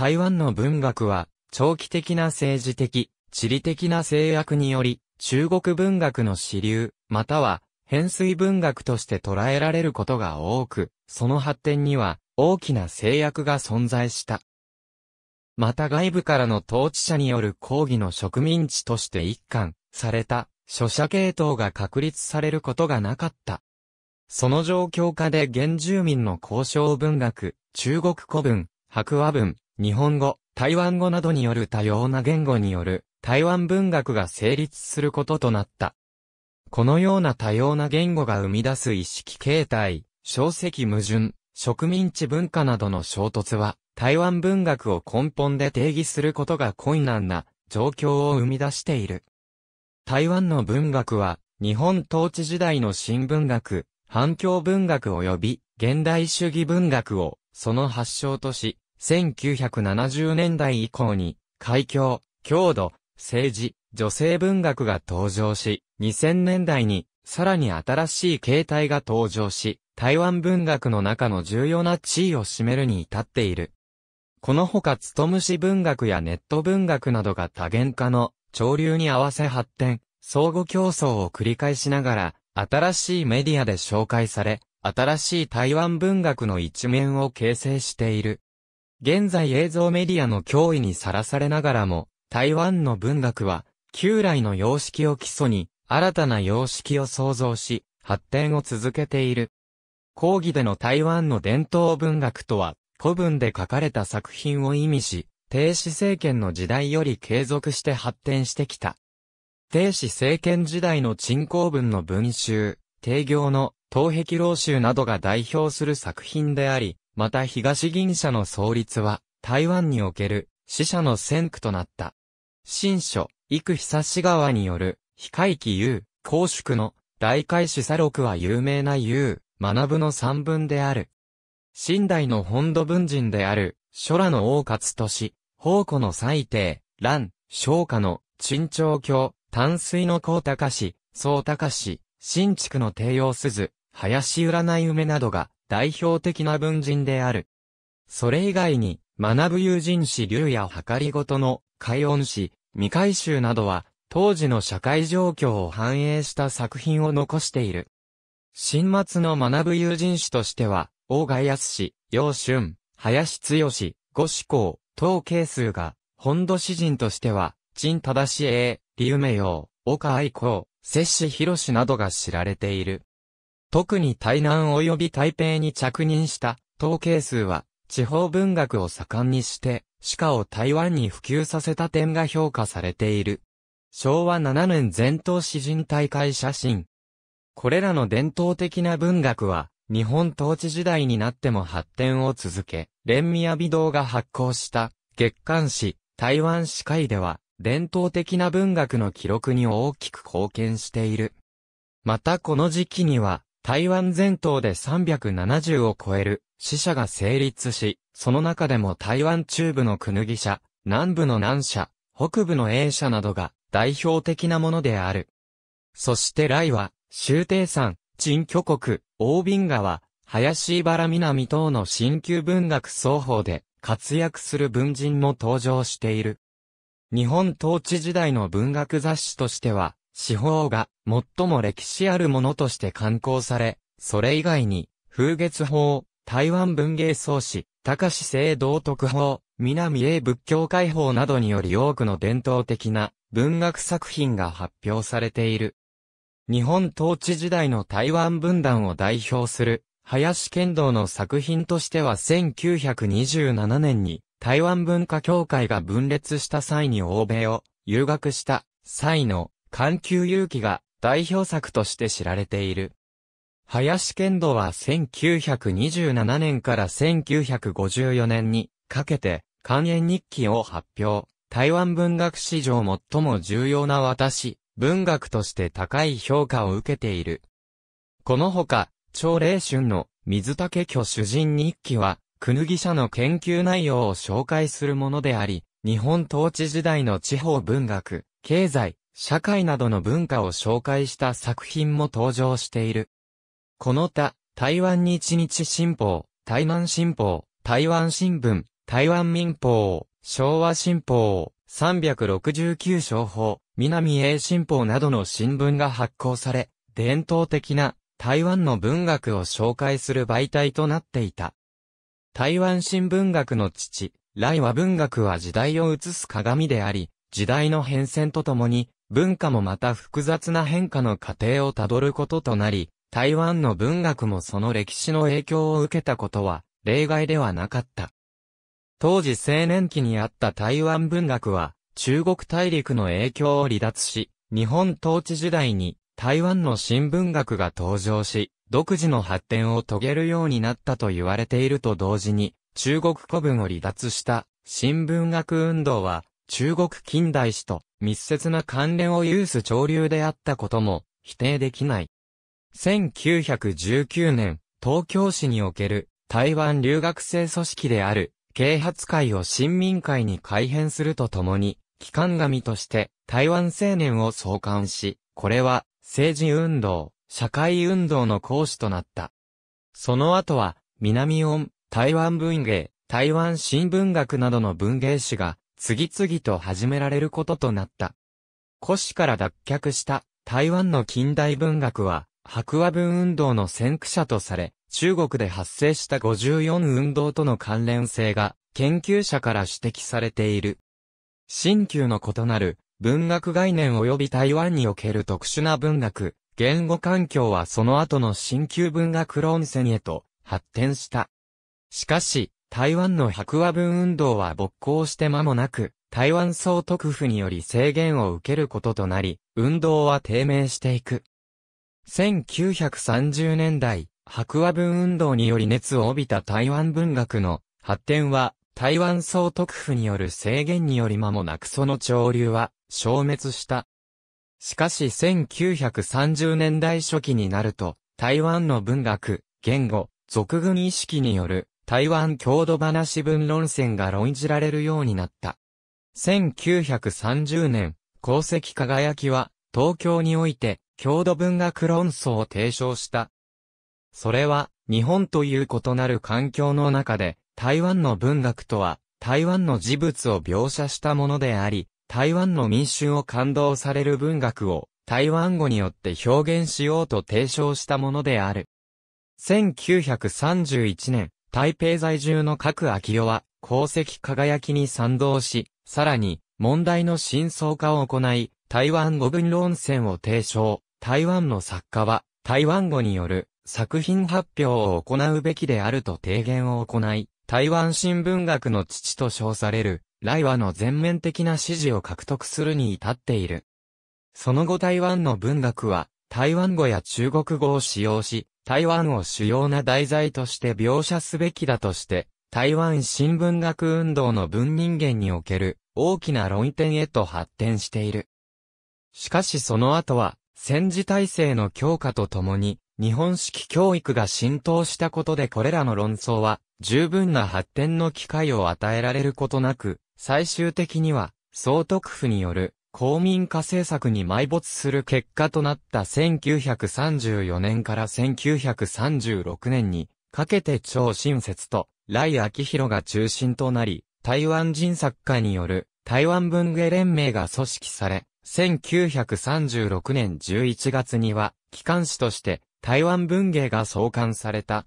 台湾の文学は、長期的な政治的、地理的な制約により、中国文学の支流、または、変水文学として捉えられることが多く、その発展には、大きな制約が存在した。また外部からの統治者による抗議の植民地として一貫された書写系統が確立されることがなかった。その状況下で原住民の交渉文学、中国古文、白話文、日本語、台湾語などによる多様な言語による台湾文学が成立することとなった。このような多様な言語が生み出す意識形態、小石矛盾、植民地文化などの衝突は、台湾文学を根本で定義することが困難な状況を生み出している。台湾の文学は、日本統治時代の新文学、反共文学及び現代主義文学を、その発祥とし、1970年代以降に、海峡、郷土、政治、女性文学が登場し、2000年代に、さらに新しい形態が登場し、台湾文学の中の重要な地位を占めるに至っている。このほか、つとむし文学やネット文学などが多元化の潮流に合わせ発展、相互競争を繰り返しながら、新しいメディアで紹介され、新しい台湾文学の一面を形成している。現在映像メディアの脅威にさらされながらも、台湾の文学は、旧来の様式を基礎に、新たな様式を創造し、発展を続けている。講義での台湾の伝統文学とは、古文で書かれた作品を意味し、帝史政権の時代より継続して発展してきた。帝史政権時代の鎮公文の文集、帝行の東壁老集などが代表する作品であり、また東銀社の創立は、台湾における、死者の先駆となった。新書、幾久志川による、非回帰優、公宿の、大海主査録は有名な優、学ぶの三文である。新代の本土文人である、諸羅の王勝とし、宝庫の最低、蘭、昭華の、陳長教、淡水の高高氏、総高氏、新築の帝王鈴、林占い梅などが、代表的な文人である。それ以外に、学ぶ友人史流や計りごとの、海音史、未回収などは、当時の社会状況を反映した作品を残している。新末の学ぶ友人史としては、大賀康氏、楊春、林剛、五志公、東慶数が、本土詩人としては、陳正英、李梅陽、岡愛子、摂氏博などが知られている。特に台南及び台北に着任した統計数は、地方文学を盛んにして、歯科を台湾に普及させた点が評価されている。昭和7年全島詩人大会写真。これらの伝統的な文学は、日本統治時代になっても発展を続け、連宮美堂が発行した月刊誌、台湾司会では、伝統的な文学の記録に大きく貢献している。またこの時期には、台湾全島で370を超える死者が成立し、その中でも台湾中部のクヌギ社、南部の南社、北部の A 社などが代表的なものである。そして来は、周帝山、陳巨国、大瓶川、林原南等の新旧文学双方で活躍する文人も登場している。日本統治時代の文学雑誌としては、四方が最も歴史あるものとして刊行され、それ以外に、風月法、台湾文芸創始、高志聖道徳法、南英仏教解法などにより多くの伝統的な文学作品が発表されている。日本統治時代の台湾分断を代表する林剣道の作品としては1927年に台湾文化協会が分裂した際に欧米を留学した際の環球勇気が代表作として知られている。林健道は1927年から1954年にかけて、関演日記を発表。台湾文学史上最も重要な私、文学として高い評価を受けている。このほか、朝礼春の水竹居主人日記は、くぬぎ社の研究内容を紹介するものであり、日本統治時代の地方文学、経済、社会などの文化を紹介した作品も登場している。この他、台湾日日新報、台南新報、台湾新聞、台湾民報、昭和新報、369商法、南英新報などの新聞が発行され、伝統的な台湾の文学を紹介する媒体となっていた。台湾新文学の父、来和文学は時代を映す鏡であり、時代の変遷とともに、文化もまた複雑な変化の過程をたどることとなり、台湾の文学もその歴史の影響を受けたことは、例外ではなかった。当時青年期にあった台湾文学は、中国大陸の影響を離脱し、日本統治時代に台湾の新文学が登場し、独自の発展を遂げるようになったと言われていると同時に、中国古文を離脱した新文学運動は、中国近代史と密接な関連を有す潮流であったことも否定できない。1919年、東京市における台湾留学生組織である啓発会を新民会に改編するとともに、機関紙として台湾青年を創刊し、これは政治運動、社会運動の講師となった。その後は、南音、台湾文芸、台湾新聞学などの文芸史が次々と始められることとなった。古史から脱却した台湾の近代文学は、白和文運動の先駆者とされ、中国で発生した54運動との関連性が研究者から指摘されている。新旧の異なる文学概念及び台湾における特殊な文学、言語環境はその後の新旧文学論戦へと発展した。しかし、台湾の白和文運動は勃興して間もなく、台湾総督府により制限を受けることとなり、運動は低迷していく。1930年代、白和文運動により熱を帯びた台湾文学の発展は、台湾総督府による制限により間もなくその潮流は消滅した。しかし1930年代初期になると、台湾の文学、言語、俗軍意識による台湾郷土話文論戦が論じられるようになった。1930年、功績輝きは、東京において、郷土文学論争を提唱した。それは、日本という異なる環境の中で、台湾の文学とは、台湾の事物を描写したものであり、台湾の民衆を感動される文学を、台湾語によって表現しようと提唱したものである。1931年、台北在住の各秋代は、功績輝きに賛同し、さらに、問題の真相化を行い、台湾語文論戦を提唱。台湾の作家は、台湾語による作品発表を行うべきであると提言を行い、台湾新聞学の父と称される、来和の全面的な支持を獲得するに至っている。その後台湾の文学は、台湾語や中国語を使用し、台湾を主要な題材として描写すべきだとして、台湾新聞学運動の文人間における大きな論点へと発展している。しかしその後は、戦時体制の強化とともに、日本式教育が浸透したことでこれらの論争は、十分な発展の機会を与えられることなく、最終的には、総督府による公民化政策に埋没する結果となった1934年から1936年にかけて超新説と来明広が中心となり、台湾人作家による台湾文芸連盟が組織され、1936年11月には、機関紙として台湾文芸が創刊された。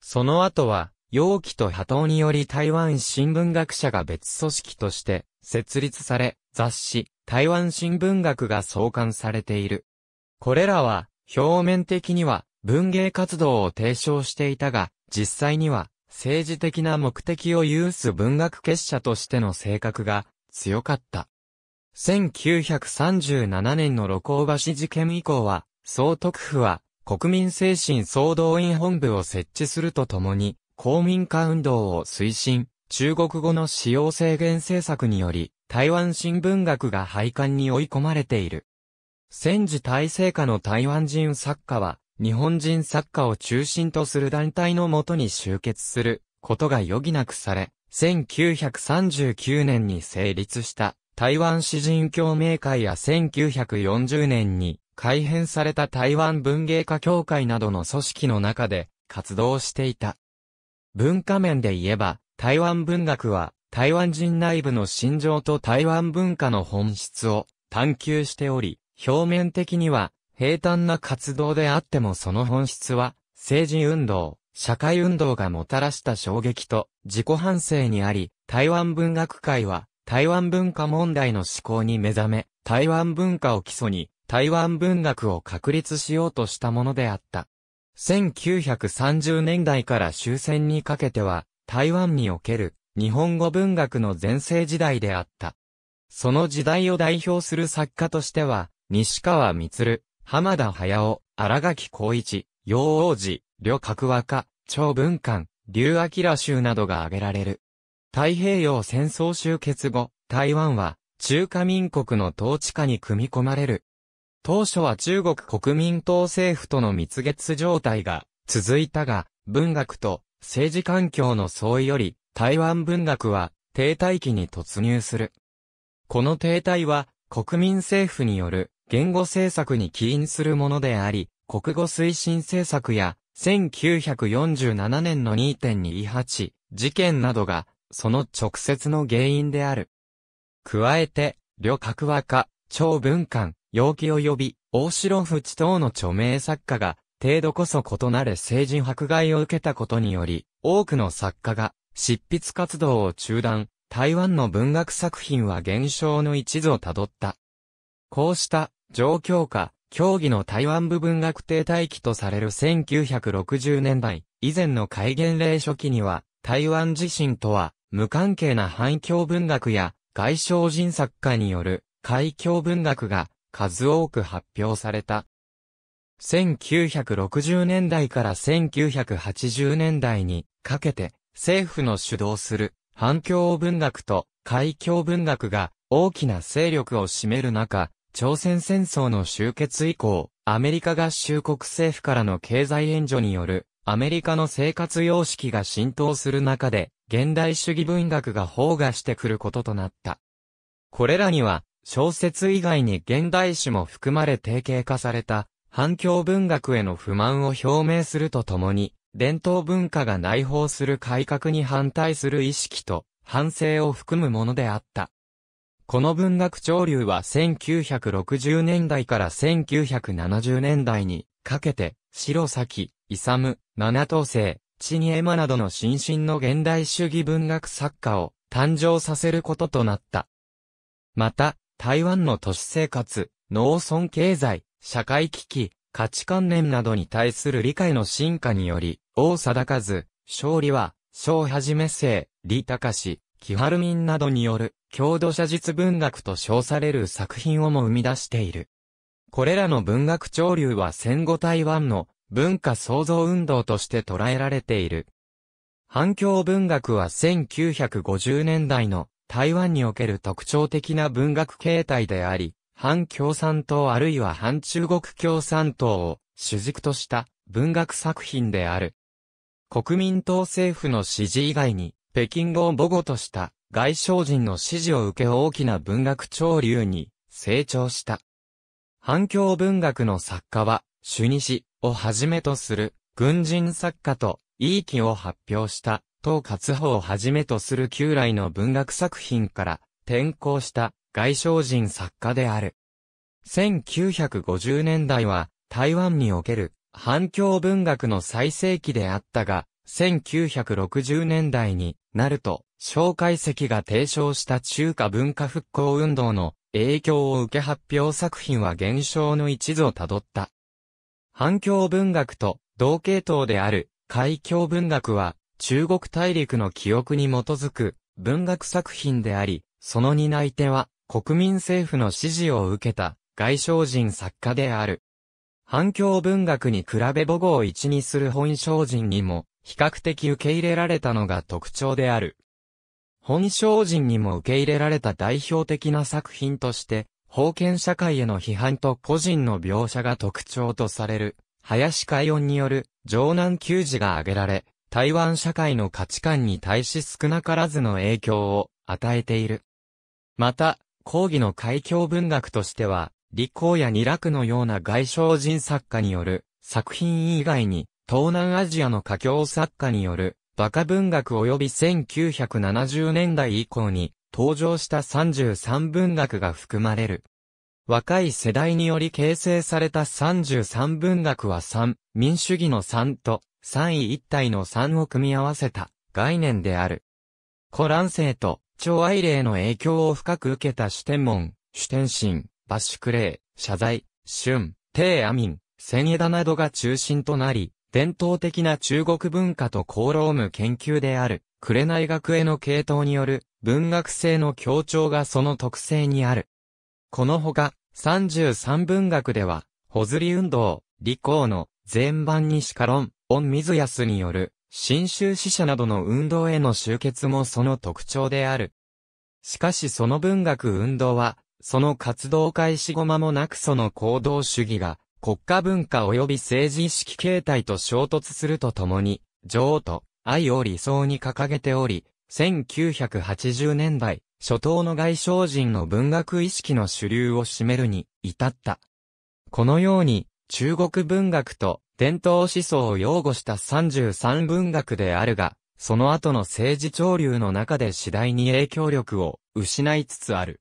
その後は、陽気と波頭により台湾新聞学者が別組織として設立され、雑誌、台湾新聞学が創刊されている。これらは、表面的には文芸活動を提唱していたが、実際には政治的な目的を有す文学結社としての性格が強かった。1937年の露光橋事件以降は、総督府は国民精神総動員本部を設置するとともに、公民化運動を推進、中国語の使用制限政策により、台湾新聞学が廃刊に追い込まれている。戦時体制下の台湾人作家は、日本人作家を中心とする団体のもとに集結することが余儀なくされ、1939年に成立した台湾詩人協明会や1940年に改編された台湾文芸家協会などの組織の中で活動していた。文化面で言えば、台湾文学は台湾人内部の心情と台湾文化の本質を探求しており、表面的には平坦な活動であってもその本質は政治運動、社会運動がもたらした衝撃と自己反省にあり、台湾文学界は台湾文化問題の思考に目覚め、台湾文化を基礎に台湾文学を確立しようとしたものであった。1930年代から終戦にかけては、台湾における日本語文学の前世時代であった。その時代を代表する作家としては、西川光、浜田駿、荒垣光一、陽王子、旅角和長張文館、劉明衆などが挙げられる。太平洋戦争終結後、台湾は中華民国の統治下に組み込まれる。当初は中国国民党政府との蜜月状態が続いたが、文学と政治環境の相違より台湾文学は停滞期に突入する。この停滞は国民政府による言語政策に起因するものであり、国語推進政策や1947年の2.28事件などがその直接の原因である。加えて、旅客和歌、超文官、陽気及び、大城淵等の著名作家が、程度こそ異なる政治迫害を受けたことにより、多くの作家が、執筆活動を中断、台湾の文学作品は減少の一途をたどった。こうした状況下、協議の台湾部分学停滞期とされる1960年代以前の戒厳令初期には、台湾自身とは無関係な反共文学や外省人作家による海峡文学が数多く発表された。1960年代から1980年代にかけて政府の主導する反共文学と海峡文学が大きな勢力を占める中、朝鮮戦争の終結以降、アメリカ合衆国政府からの経済援助によるアメリカの生活様式が浸透する中で、現代主義文学が放火してくることとなった。これらには、小説以外に現代史も含まれ定型化された、反響文学への不満を表明するとともに、伝統文化が内包する改革に反対する意識と反省を含むものであった。この文学潮流は1960年代から1970年代にかけて、白崎、勇、七等星、チニエマなどの新進の現代主義文学作家を誕生させることとなった。また、台湾の都市生活、農村経済、社会危機、価値観念などに対する理解の進化により、王かず、勝利は、小はじめ生、李隆、木春民などによる、郷土写実文学と称される作品をも生み出している。これらの文学潮流は戦後台湾の文化創造運動として捉えられている。反響文学は1950年代の台湾における特徴的な文学形態であり、反共産党あるいは反中国共産党を主軸とした文学作品である。国民党政府の支持以外に、北京語を母語とした外省人の支持を受け大きな文学潮流に成長した。反共文学の作家は、主西をはじめとする軍人作家と、いい気を発表した、東活法をはじめとする旧来の文学作品から転校した外省人作家である。1950年代は台湾における反共文学の最盛期であったが、1960年代になると、蒋介石が提唱した中華文化復興運動の影響を受け発表作品は減少の一途をたどった。反共文学と同系統である海峡文学は中国大陸の記憶に基づく文学作品であり、その担い手は国民政府の支持を受けた外省人作家である。反響文学に比べ母語を一にする本省人にも比較的受け入れられたのが特徴である。本省人にも受け入れられた代表的な作品として、封建社会への批判と個人の描写が特徴とされる、林海音による城南球児が挙げられ、台湾社会の価値観に対し少なからずの影響を与えている。また、講義の海峡文学としては、李光や二楽のような外省人作家による作品以外に、東南アジアの華僑作家によるバカ文学及び1970年代以降に登場した33文学が含まれる。若い世代により形成された33文学は3、民主義の3と3位一体の3を組み合わせた概念である。古乱世と超愛霊の影響を深く受けた主天門、主天神、バシュクレイ、謝罪、春、帝阿民、千枝などが中心となり、伝統的な中国文化と功労務研究である、紅学への系統による文学性の強調がその特性にある。このほか、33文学では、ほずり運動、理工の前版にオン・論、御水安による新州死者などの運動への集結もその特徴である。しかしその文学運動は、その活動開始後間もなくその行動主義が、国家文化及び政治意識形態と衝突するとともに、女王と愛を理想に掲げており、1980年代、初頭の外省人の文学意識の主流を占めるに至った。このように、中国文学と伝統思想を擁護した33文学であるが、その後の政治潮流の中で次第に影響力を失いつつある。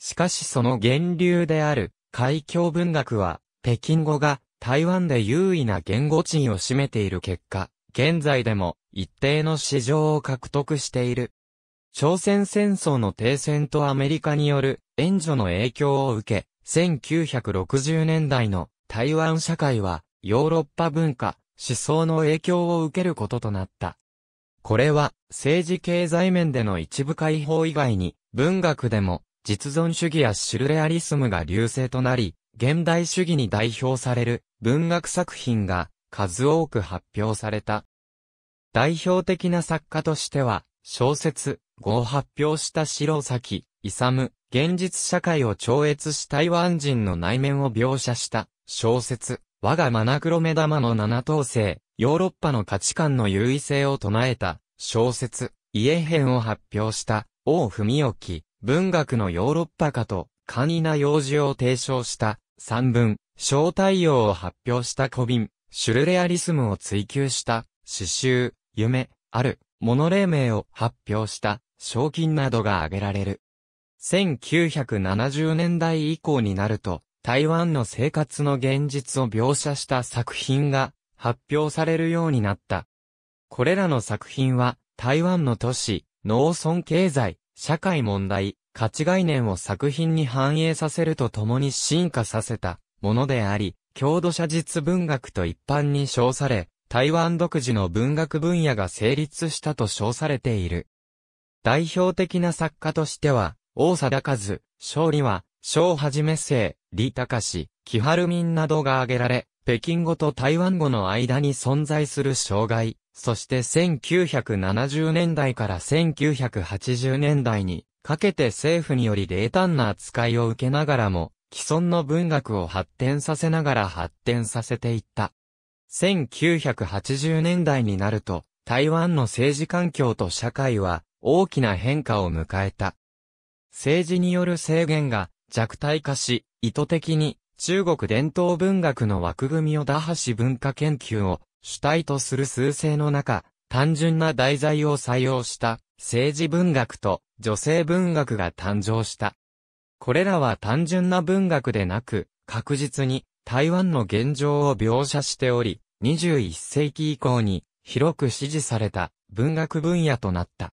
しかしその源流である海峡文学は、北京語が台湾で優位な言語賃を占めている結果、現在でも一定の市場を獲得している。朝鮮戦争の停戦とアメリカによる援助の影響を受け、1960年代の台湾社会はヨーロッパ文化、思想の影響を受けることとなった。これは政治経済面での一部解放以外に文学でも実存主義やシルレアリスムが流星となり、現代主義に代表される文学作品が数多く発表された。代表的な作家としては、小説、語を発表した白崎、勇、現実社会を超越し台湾人の内面を描写した小説、我がマナクロ目玉の七等星、ヨーロッパの価値観の優位性を唱えた、小説、家編を発表した、王文明、文学のヨーロッパ化と、簡易な用事を提唱した、三文、小太陽を発表した古瓶、シュルレアリスムを追求した、詩集、夢、ある、モノレー名を発表した、賞金などが挙げられる。1970年代以降になると、台湾の生活の現実を描写した作品が発表されるようになった。これらの作品は、台湾の都市、農村経済、社会問題、価値概念を作品に反映させるとともに進化させたものであり、郷土写実文学と一般に称され、台湾独自の文学分野が成立したと称されている。代表的な作家としては、大貞和、勝利は、小はじめ生、李隆、木春民などが挙げられ、北京語と台湾語の間に存在する障害、そして1970年代から1980年代にかけて政府により冷淡な扱いを受けながらも、既存の文学を発展させながら発展させていった。1980年代になると、台湾の政治環境と社会は大きな変化を迎えた。政治による制限が弱体化し、意図的に中国伝統文学の枠組みを打破し文化研究を主体とする数勢の中、単純な題材を採用した政治文学と女性文学が誕生した。これらは単純な文学でなく、確実に台湾の現状を描写しており、21世紀以降に広く支持された文学分野となった。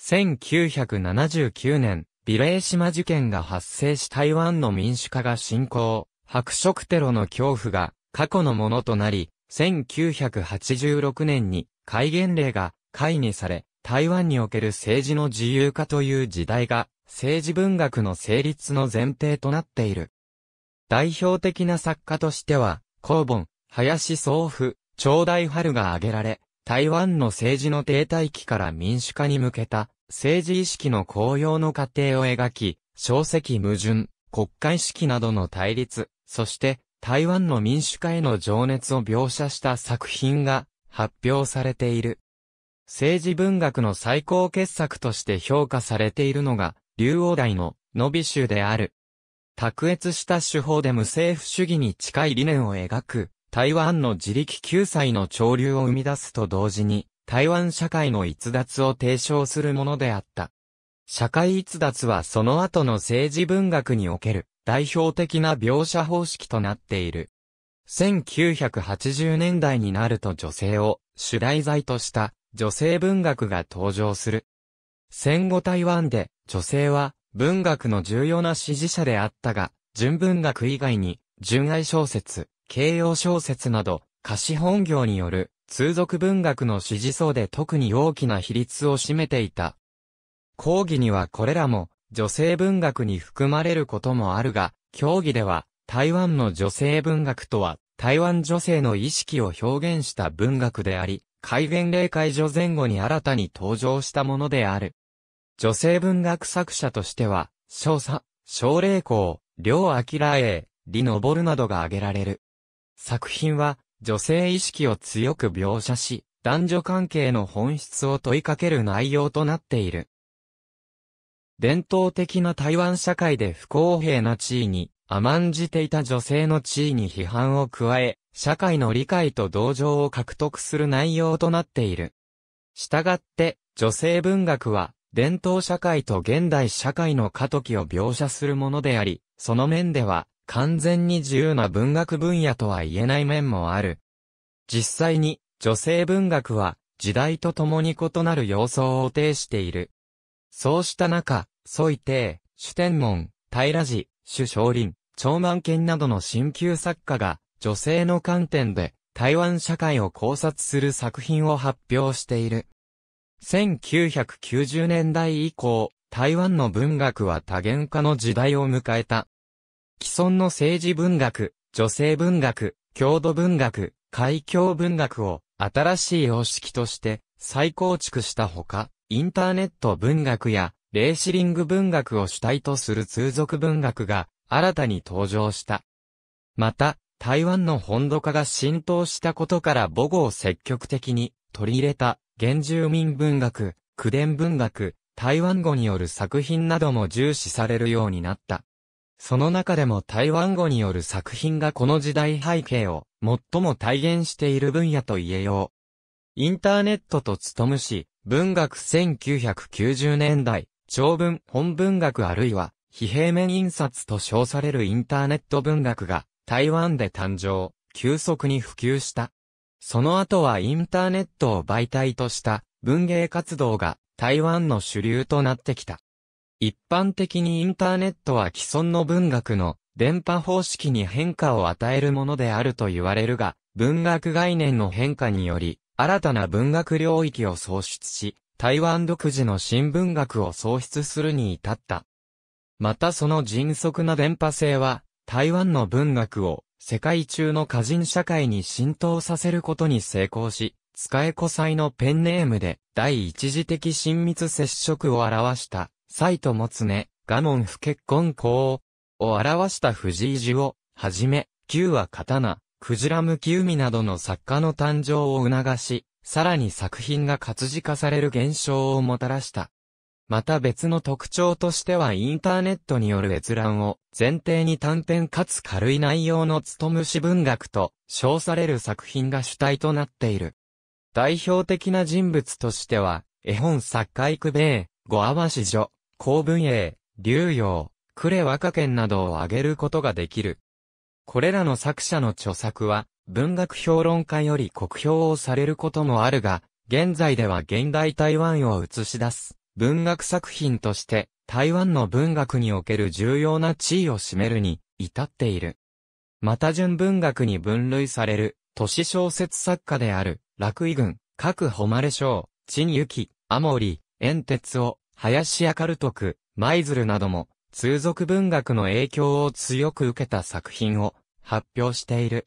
1979年、美麗島事件が発生し台湾の民主化が進行、白色テロの恐怖が過去のものとなり、1986年に戒厳令が解にされ、台湾における政治の自由化という時代が政治文学の成立の前提となっている。代表的な作家としては、公本、林総夫、長大春が挙げられ、台湾の政治の停滞期から民主化に向けた政治意識の高揚の過程を描き、小石矛盾、国会意識などの対立、そして台湾の民主化への情熱を描写した作品が発表されている。政治文学の最高傑作として評価されているのが、竜王台の伸び集である。卓越した手法で無政府主義に近い理念を描く、台湾の自力救済の潮流を生み出すと同時に、台湾社会の逸脱を提唱するものであった。社会逸脱はその後の政治文学における代表的な描写方式となっている。1980年代になると女性を主題材とした女性文学が登場する。戦後台湾で女性は文学の重要な支持者であったが、純文学以外に純愛小説、形容小説など、歌詞本業による通俗文学の支持層で特に大きな比率を占めていた。講義にはこれらも女性文学に含まれることもあるが、競技では台湾の女性文学とは台湾女性の意識を表現した文学であり、改元令解除前後に新たに登場したものである。女性文学作者としては、少佐、小霊校、両明英、李昇などが挙げられる。作品は、女性意識を強く描写し、男女関係の本質を問いかける内容となっている。伝統的な台湾社会で不公平な地位に甘んじていた女性の地位に批判を加え、社会の理解と同情を獲得する内容となっている。したがって、女性文学は、伝統社会と現代社会の過渡期を描写するものであり、その面では、完全に自由な文学分野とは言えない面もある。実際に、女性文学は、時代とともに異なる様相を呈している。そうした中、ソイテイ、主天門、平寺、主少林、長万剣などの新旧作家が、女性の観点で、台湾社会を考察する作品を発表している。1990年代以降、台湾の文学は多元化の時代を迎えた。既存の政治文学、女性文学、郷土文学、海峡文学を新しい様式として再構築したほか、インターネット文学やレーシリング文学を主体とする通俗文学が新たに登場した。また、台湾の本土化が浸透したことから母語を積極的に取り入れた原住民文学、古伝文学、台湾語による作品なども重視されるようになった。その中でも台湾語による作品がこの時代背景を最も体現している分野と言えよう。インターネットと務むし、文学1990年代、長文、本文学あるいは、非平面印刷と称されるインターネット文学が台湾で誕生、急速に普及した。その後はインターネットを媒体とした文芸活動が台湾の主流となってきた。一般的にインターネットは既存の文学の電波方式に変化を与えるものであると言われるが、文学概念の変化により、新たな文学領域を創出し、台湾独自の新文学を創出するに至った。またその迅速な電波性は、台湾の文学を世界中の歌人社会に浸透させることに成功し、使え子祭のペンネームで第一次的親密接触を表した。サイトもつね、我ン不結婚公を表した藤井寺を、はじめ、旧は刀、クジラ向き海などの作家の誕生を促し、さらに作品が活字化される現象をもたらした。また別の特徴としてはインターネットによる閲覧を前提に短編かつ軽い内容のとむし文学と称される作品が主体となっている。代表的な人物としては、絵本作家育米、五合わし女、公文英、流用、呉和歌県などを挙げることができる。これらの作者の著作は、文学評論家より酷評をされることもあるが、現在では現代台湾を映し出す文学作品として、台湾の文学における重要な地位を占めるに至っている。また純文学に分類される都市小説作家である、楽井軍、各誉れ賞、陳雪、アモリ、煙鉄を、林家カルトク、舞鶴なども、通俗文学の影響を強く受けた作品を発表している。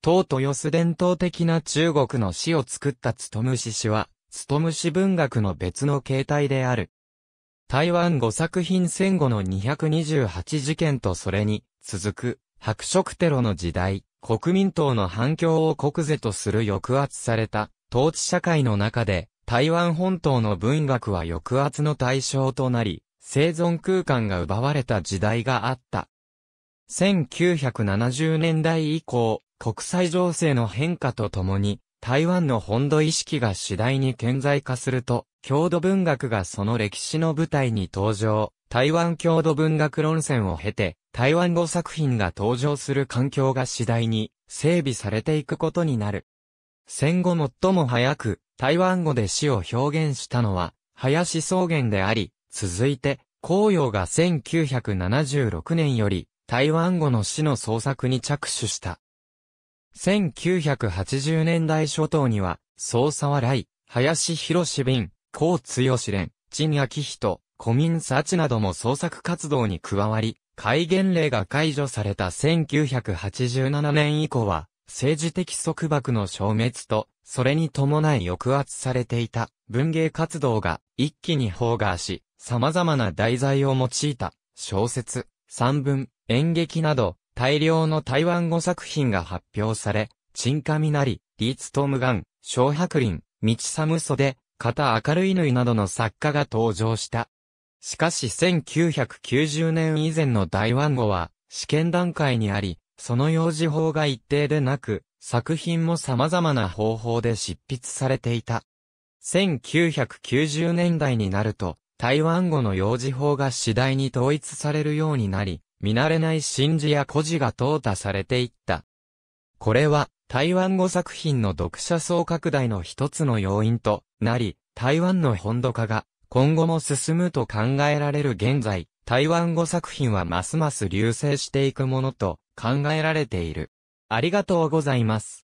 唐と洲伝統的な中国の詩を作ったつとむし詩は、つとむし文学の別の形態である。台湾語作品戦後の228事件とそれに続く白色テロの時代、国民党の反響を国是とする抑圧された統治社会の中で台湾本島の文学は抑圧の対象となり、生存空間が奪われた時代があった。1970年代以降、国際情勢の変化とともに、台湾の本土意識が次第に顕在化すると、郷土文学がその歴史の舞台に登場、台湾郷土文学論戦を経て、台湾語作品が登場する環境が次第に整備されていくことになる。戦後最も早く、台湾語で死を表現したのは、林草原であり、続いて、紅葉が1976年より、台湾語の死の創作に着手した。1980年代初頭には、総沢来、林博士便、高強連、陳明人、古民幸なども創作活動に加わり、戒厳令が解除された1987年以降は、政治的束縛の消滅とそれに伴い抑圧されていた文芸活動が一気にフォーガーし、様々な題材を用いた小説、散文、演劇など大量の台湾語作品が発表され、沈下みなり、リーツトムガン、小白林、道寒袖、片明るい縫いなどの作家が登場した。しかし1990年以前の台湾語は試験段階にあり、その用事法が一定でなく、作品も様々な方法で執筆されていた。1990年代になると、台湾語の用字法が次第に統一されるようになり、見慣れない真珠や古事が淘汰されていった。これは、台湾語作品の読者層拡大の一つの要因となり、台湾の本土化が今後も進むと考えられる現在、台湾語作品はますます流星していくものと考えられている。ありがとうございます。